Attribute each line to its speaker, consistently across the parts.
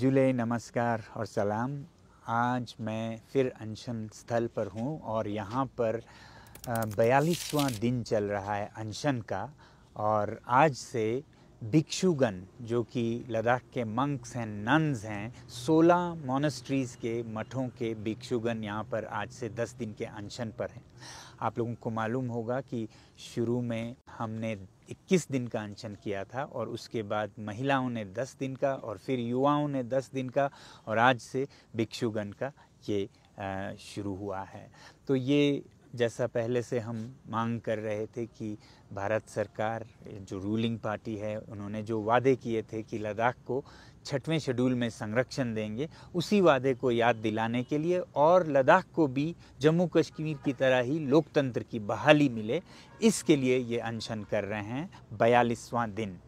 Speaker 1: जुले नमस्कार और सलाम आज मैं फिर अनशन स्थल पर हूँ और यहाँ पर बयालीसवां दिन चल रहा है अनशन का और आज से भिक्षुगण जो कि लद्दाख के मंक्स हैं नन्स हैं 16 मोनेस्ट्रीज़ के मठों के भिक्षुगण यहाँ पर आज से 10 दिन के अनशन पर हैं आप लोगों को मालूम होगा कि शुरू में हमने 21 दिन का अनशन किया था और उसके बाद महिलाओं ने 10 दिन का और फिर युवाओं ने 10 दिन का और आज से भिक्षुगण का ये शुरू हुआ है तो ये जैसा पहले से हम मांग कर रहे थे कि भारत सरकार जो रूलिंग पार्टी है उन्होंने जो वादे किए थे कि लद्दाख को छठवें शेड्यूल में संरक्षण देंगे उसी वादे को याद दिलाने के लिए और लद्दाख को भी जम्मू कश्मीर की तरह ही लोकतंत्र की बहाली मिले इसके लिए ये अनशन कर रहे हैं बयालीसवां दिन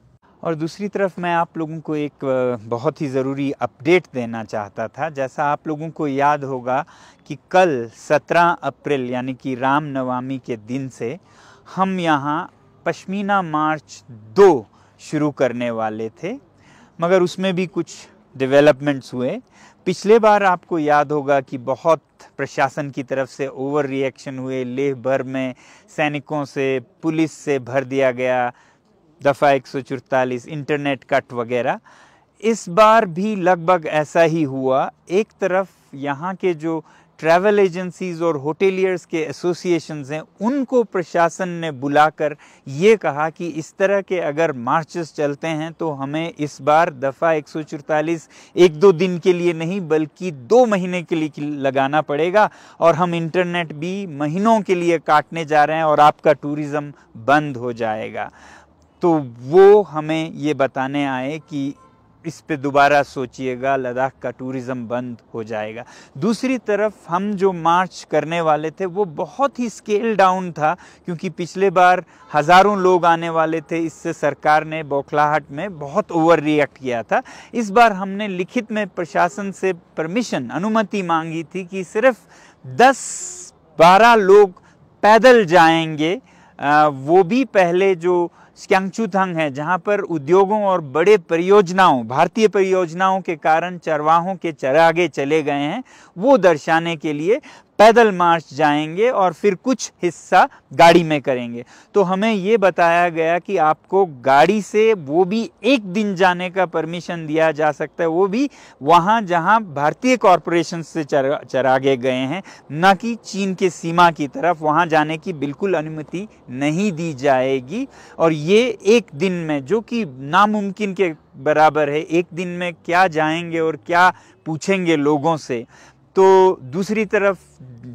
Speaker 1: और दूसरी तरफ मैं आप लोगों को एक बहुत ही ज़रूरी अपडेट देना चाहता था जैसा आप लोगों को याद होगा कि कल 17 अप्रैल यानी कि राम नवमी के दिन से हम यहाँ पश्मीना मार्च दो शुरू करने वाले थे मगर उसमें भी कुछ डेवलपमेंट्स हुए पिछले बार आपको याद होगा कि बहुत प्रशासन की तरफ से ओवर रिएक्शन हुए लेह भर में सैनिकों से पुलिस से भर दिया गया दफ़ा एक इंटरनेट कट वगैरह इस बार भी लगभग ऐसा ही हुआ एक तरफ यहाँ के जो ट्रैवल एजेंसीज और होटेलियर्स के एसोसिएशंस हैं उनको प्रशासन ने बुलाकर ये कहा कि इस तरह के अगर मार्चेस चलते हैं तो हमें इस बार दफ़ा एक एक दो दिन के लिए नहीं बल्कि दो महीने के लिए लगाना पड़ेगा और हम इंटरनेट भी महीनों के लिए काटने जा रहे हैं और आपका टूरिज़्म बंद हो जाएगा तो वो हमें ये बताने आए कि इस पे दोबारा सोचिएगा लद्दाख का टूरिज़्म बंद हो जाएगा दूसरी तरफ हम जो मार्च करने वाले थे वो बहुत ही स्केल डाउन था क्योंकि पिछले बार हज़ारों लोग आने वाले थे इससे सरकार ने बौखलाहट में बहुत ओवर रिएक्ट किया था इस बार हमने लिखित में प्रशासन से परमिशन अनुमति मांगी थी कि सिर्फ दस बारह लोग पैदल जाएंगे वो भी पहले जो स्क्यांगचूथंग है जहाँ पर उद्योगों और बड़े परियोजनाओं भारतीय परियोजनाओं के कारण चरवाहों के चरागे चले गए हैं वो दर्शाने के लिए पैदल मार्च जाएंगे और फिर कुछ हिस्सा गाड़ी में करेंगे तो हमें ये बताया गया कि आपको गाड़ी से वो भी एक दिन जाने का परमिशन दिया जा सकता है वो भी वहाँ जहाँ भारतीय कॉरपोरेशन से चरा चरागे गए हैं न कि चीन के सीमा की तरफ वहाँ जाने की बिल्कुल अनुमति नहीं दी जाएगी और ये एक दिन में जो कि नामुमकिन के बराबर है एक दिन में क्या जाएंगे और क्या पूछेंगे लोगों से तो दूसरी तरफ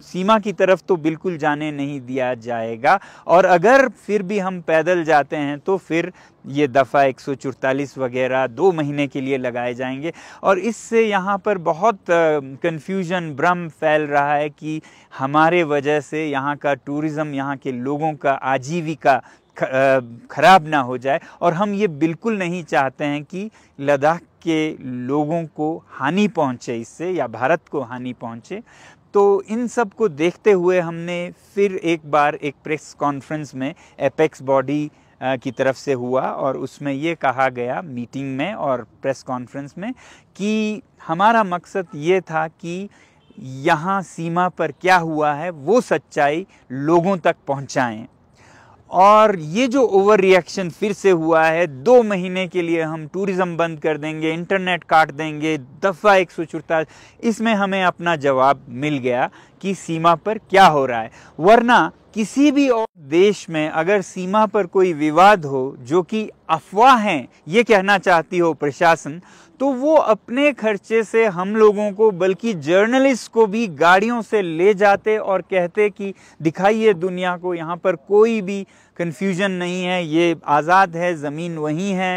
Speaker 1: सीमा की तरफ तो बिल्कुल जाने नहीं दिया जाएगा और अगर फिर भी हम पैदल जाते हैं तो फिर ये दफ़ा एक वगैरह दो महीने के लिए लगाए जाएंगे और इससे यहाँ पर बहुत कन्फ्यूजन भ्रम फैल रहा है कि हमारे वजह से यहाँ का टूरिज़्म यहाँ के लोगों का आजीविका ख़राब ना हो जाए और हम ये बिल्कुल नहीं चाहते हैं कि लद्दाख के लोगों को हानि पहुंचे इससे या भारत को हानि पहुंचे तो इन सब को देखते हुए हमने फिर एक बार एक प्रेस कॉन्फ्रेंस में एपेक्स बॉडी की तरफ से हुआ और उसमें ये कहा गया मीटिंग में और प्रेस कॉन्फ्रेंस में कि हमारा मकसद ये था कि यहाँ सीमा पर क्या हुआ है वो सच्चाई लोगों तक पहुँचाएँ और ये जो ओवर रिएक्शन फिर से हुआ है दो महीने के लिए हम टूरिज़्म बंद कर देंगे इंटरनेट काट देंगे दफ़ा एक सौ इसमें हमें अपना जवाब मिल गया कि सीमा पर क्या हो रहा है वरना किसी भी और देश में अगर सीमा पर कोई विवाद हो जो कि अफवाह हैं ये कहना चाहती हो प्रशासन तो वो अपने खर्चे से हम लोगों को बल्कि जर्नलिस्ट को भी गाड़ियों से ले जाते और कहते कि दिखाइए दुनिया को यहाँ पर कोई भी कन्फ्यूजन नहीं है ये आज़ाद है ज़मीन वहीं है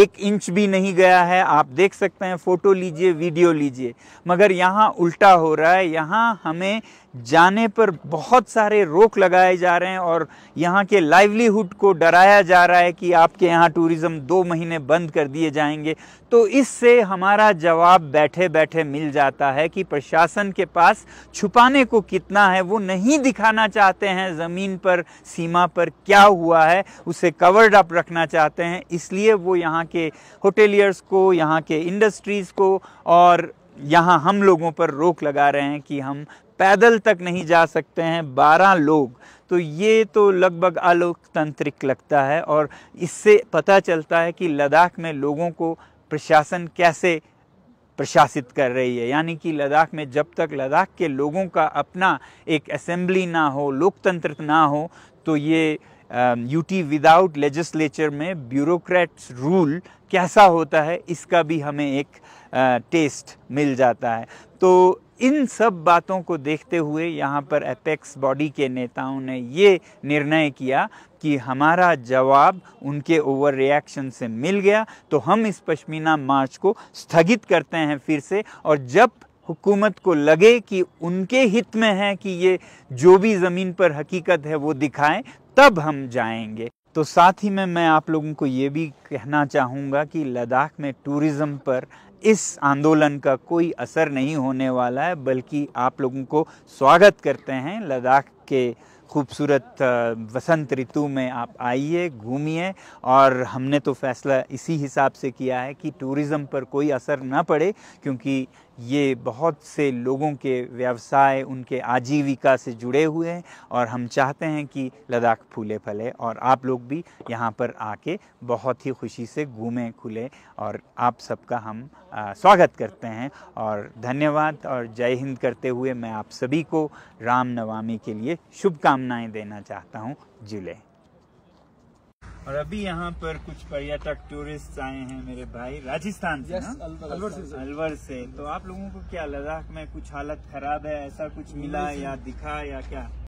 Speaker 1: एक इंच भी नहीं गया है आप देख सकते हैं फ़ोटो लीजिए वीडियो लीजिए मगर यहाँ उल्टा हो रहा है यहाँ हमें जाने पर बहुत सारे रोक लगाए जा रहे हैं और यहाँ के लाइवलीहुड को डराया जा रहा है कि आपके यहाँ टूरिज़्म दो महीने बंद कर दिए जाएंगे तो इससे हमारा जवाब बैठे बैठे मिल जाता है कि प्रशासन के पास छुपाने को कितना है वो नहीं दिखाना चाहते हैं ज़मीन पर सीमा पर क्या हुआ है उसे कवर्ड अप रखना चाहते हैं इसलिए वो यहाँ के होटेलियर्स को यहाँ के इंडस्ट्रीज़ को और यहाँ हम लोगों पर रोक लगा रहे हैं कि हम पैदल तक नहीं जा सकते हैं बारह लोग तो ये तो लगभग अलोकतंत्रिक लगता है और इससे पता चलता है कि लद्दाख में लोगों को प्रशासन कैसे प्रशासित कर रही है यानी कि लद्दाख में जब तक लद्दाख के लोगों का अपना एक असेंबली ना हो लोकतंत्र ना हो तो ये यूटी विदाउट लेजिस्लेचर में ब्यूरोक्रेट्स रूल कैसा होता है इसका भी हमें एक टेस्ट मिल जाता है तो इन सब बातों को देखते हुए यहाँ पर एपेक्स बॉडी के नेताओं ने ये निर्णय किया कि हमारा जवाब उनके ओवर रिएक्शन से मिल गया तो हम इस पश्मीना मार्च को स्थगित करते हैं फिर से और जब हुकूमत को लगे कि उनके हित में है कि ये जो भी ज़मीन पर हकीकत है वो दिखाएं तब हम जाएंगे तो साथ ही में मैं आप लोगों को ये भी कहना चाहूँगा कि लद्दाख में टूरिज़्म पर इस आंदोलन का कोई असर नहीं होने वाला है बल्कि आप लोगों को स्वागत करते हैं लद्दाख के खूबसूरत वसंत ऋतु में आप आइए घूमिए और हमने तो फैसला इसी हिसाब से किया है कि टूरिज़्म पर कोई असर ना पड़े क्योंकि ये बहुत से लोगों के व्यवसाय उनके आजीविका से जुड़े हुए हैं और हम चाहते हैं कि लद्दाख फूले फले और आप लोग भी यहाँ पर आके बहुत ही खुशी से घूमें खुले और आप सबका हम आ, स्वागत करते हैं और धन्यवाद और जय हिंद करते हुए मैं आप सभी को राम के लिए शुभकामनाएं देना चाहता हूँ जुले और अभी यहाँ पर कुछ पर्यटक टूरिस्ट आए हैं मेरे भाई राजस्थान से हाँ? अलवर से अलवर से तो आप लोगों को क्या लद्दाख में कुछ हालत खराब है ऐसा कुछ मिला या दिखा या क्या